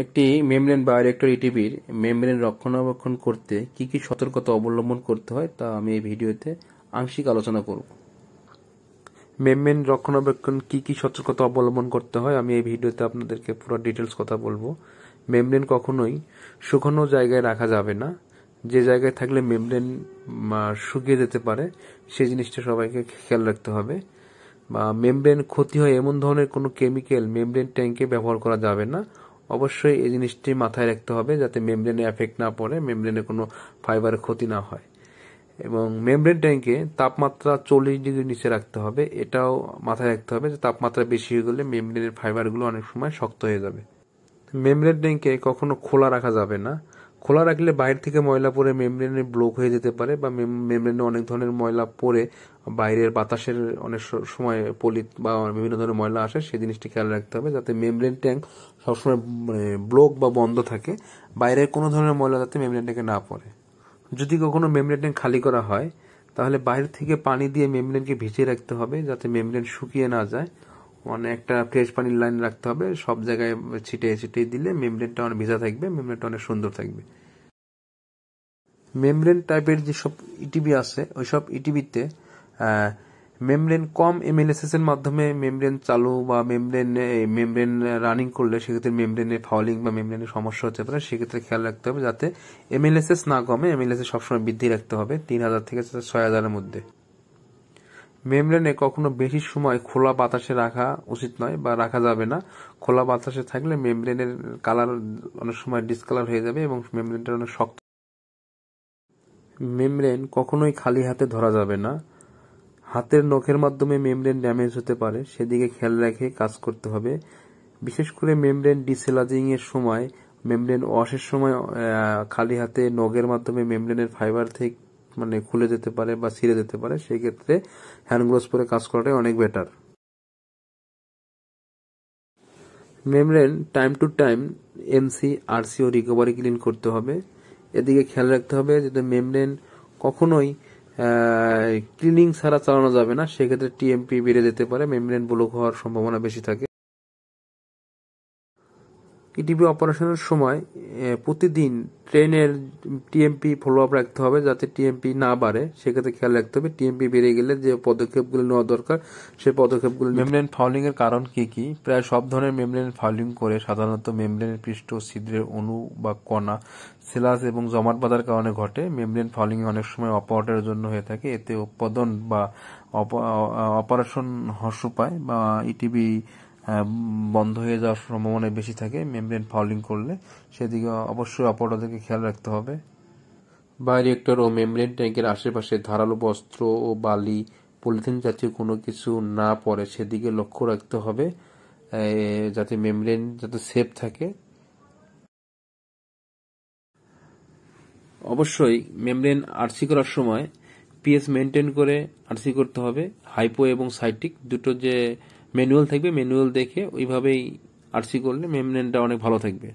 একটি membrane bioreactor ইটিভির membrane রক্ষণাবেক্ষণ করতে কি কি সতর্কতা অবলম্বন করতে হয় তা আমি এই ভিডিওতে আংশিক আলোচনা করব মেমব্রেন রক্ষণাবেক্ষণ কি কি সতর্কতা অবলম্বন করতে হয় আমি এই ভিডিওতে আপনাদেরকে পুরো ডিটেলস কথা বলবো মেমব্রেন কখনোই শুকনো জায়গায় রাখা যাবে না যে জায়গায় থাকলে মেমব্রেন শুকিয়ে যেতে পারে সেই জিনিসটা সবাইকে খেয়াল রাখতে হবে বা মেমব্রেন ক্ষতি হয় এমন ধরনের কোনো কেমিক্যাল মেমব্রেন ট্যাঙ্কে ব্যবহার করা যাবে না অবশ্যই এই জিনিসটি মাথায় রাখতে হবে যাতে মেমব্রেনে এফেক্ট না পড়ে মেমব্রেনে কোনো ফাইবারের ক্ষতি না হয় এবং মেমব্রেন ট্যাঙ্কে তাপমাত্রা চল্লিশ ডিগ্রি নিচে রাখতে হবে এটাও মাথায় রাখতে হবে যে তাপমাত্রা বেশি হয়ে গেলে মেমব্রেনের ফাইবারগুলো অনেক সময় শক্ত হয়ে যাবে মেমব্রেন ট্যাঙ্কে কখনো খোলা রাখা যাবে না খোলা রাখলে বাইরে থেকে ময়লা পরে মেমব্রেনে ব্লক হয়ে যেতে পারে বা মেমব্রেনে অনেক ধরনের ময়লা পরে বাইরের বাতাসের অনেক সময় পলিত বা বিভিন্ন ধরনের ময়লা আসে সেই জিনিসটি খেয়াল রাখতে হবে যাতে মেমব্রেন ট্যাঙ্ক সবসময় ব্লক মানে, বা বন্ধ থাকে বাইরের কোনো ধরনের ময়লা যাতে মেমব্রেন ট্যাঙ্কে না পড়ে যদি কখনো মেমব্রেন ট্যাঙ্ক খালি করা হয় তাহলে বাইরে থেকে পানি দিয়ে মেমব্রেনকে ভিজিয়ে রাখতে হবে যাতে মেমব্রেন শুকিয়ে না যায় মানে একটা ফ্রেশ পানির লাইন রাখতে হবে সব জায়গায় ছিটিয়ে ছিটিয়ে দিলে মেমব্রেনটা অনেক ভিজা থাকবে মেমব্রেনটা অনেক সুন্দর থাকবে মেমব্রেন টাইপের যেসব ইটিভি e আছে সব ইটিভিতে মেমব্রেন কম এমএলএসএস এর মাধ্যমে মেমব্রেন চালু বা মেমব্রেন মেমব্রেন রানিং করলে সেক্ষেত্রে মেমব্রেনে ফাউলিং বা মেমব্রেনের সমস্যা হতে পারে সেক্ষেত্রে খেয়াল রাখতে হবে যাতে এমএলএসএস না কমে এমএলএসএস সবসময় বৃদ্ধি রাখতে হবে তিন হাজার থেকে ছয় হাজারের মধ্যে মেমব্রেনে কখনো বেশি সময় খোলা বাতাসে রাখা উচিত নয় বা রাখা যাবে না খোলা বাতাসে থাকলে মেমব্রেনের কালার অনেক সময় ডিসকালার হয়ে যাবে এবং মেমব্রেনটা অনেক শক্ত মেমব্রেন কখনোই খালি হাতে ধরা যাবে না হাতের নখের মাধ্যমে মেমব্রেন ড্যামেজ হতে পারে সেদিকে খেয়াল রেখে কাজ করতে হবে বিশেষ করে মেমব্রেন ডিসেলাজিং এর সময় মেমব্রেন ওয়াশের সময় খালি হাতে নখের মাধ্যমে মেমব্রেনের ফাইবার থেকে মানে খুলে যেতে পারে বা ছিঁড়ে যেতে পারে সেই ক্ষেত্রে হ্যান্ড গ্লোভস পরে কাজ করাটাই অনেক বেটার মেমরেন time to time MC RCO recovery clean করতে হবে এদিকে খেয়াল রাখতে হবে যে মেমরেন কখনোই ক্লিনিং ছাড়া চালানো যাবে না সেক্ষেত্রে টিএমপি বেড়ে যেতে পারে মেমরেন ব্লক হওয়ার সম্ভাবনা বেশি থাকে ইটিপি e অপারেশনের সময় প্রতিদিন ট্রেনের টিএমপি ফলো আপ রাখতে হবে যাতে টিএমপি না বাড়ে সেক্ষেত্রে খেয়াল রাখতে হবে টিএমপি বেড়ে গেলে যে পদক্ষেপগুলো নেওয়া দরকার সে পদক্ষেপগুলো মেমব্রেন ফাউলিং এর কারণ কি কি প্রায় সব ধরনের মেমব্রেন ফাউলিং করে সাধারণত মেমব্রেনের পৃষ্ঠ ছিদ্রের অণু বা কণা সেলাস এবং জমাট বাঁধার কারণে ঘটে মেমব্রেন ফাউলিং অনেক সময় অপারেটের জন্য হয়ে থাকে এতে উৎপাদন বা অপারেশন হ্রাস পায় বা ইটিবি e হ্যাঁ, বন্ধ হয়ে যাওয়ার সম্ভাবনা বেশি থাকে মেমব্রেন ফাউলিং করলে সেদিকে অবশ্যই অপরাধীকে খেয়াল রাখতে হবে বায়োরিয়েক্টর ও মেমব্রেন ট্যাঙ্কের আশেপাশে ধারালো বস্ত্র ও বালি পলিথিন জাতীয় কোনো কিছু না পড়ে সেদিকে লক্ষ্য রাখতে হবে যাতে মেমব্রেন যাতে সেফ থাকে অবশ্যই মেমব্রেন আরসি করার সময় পিএস মেনটেন করে আরসি করতে হবে হাইপো এবং সাইটিক দুটো যে ম্যানুয়াল থাকবে ম্যানুয়াল দেখে ওইভাবেই আরসি করলে মেমনেনটা অনেক ভালো থাকবে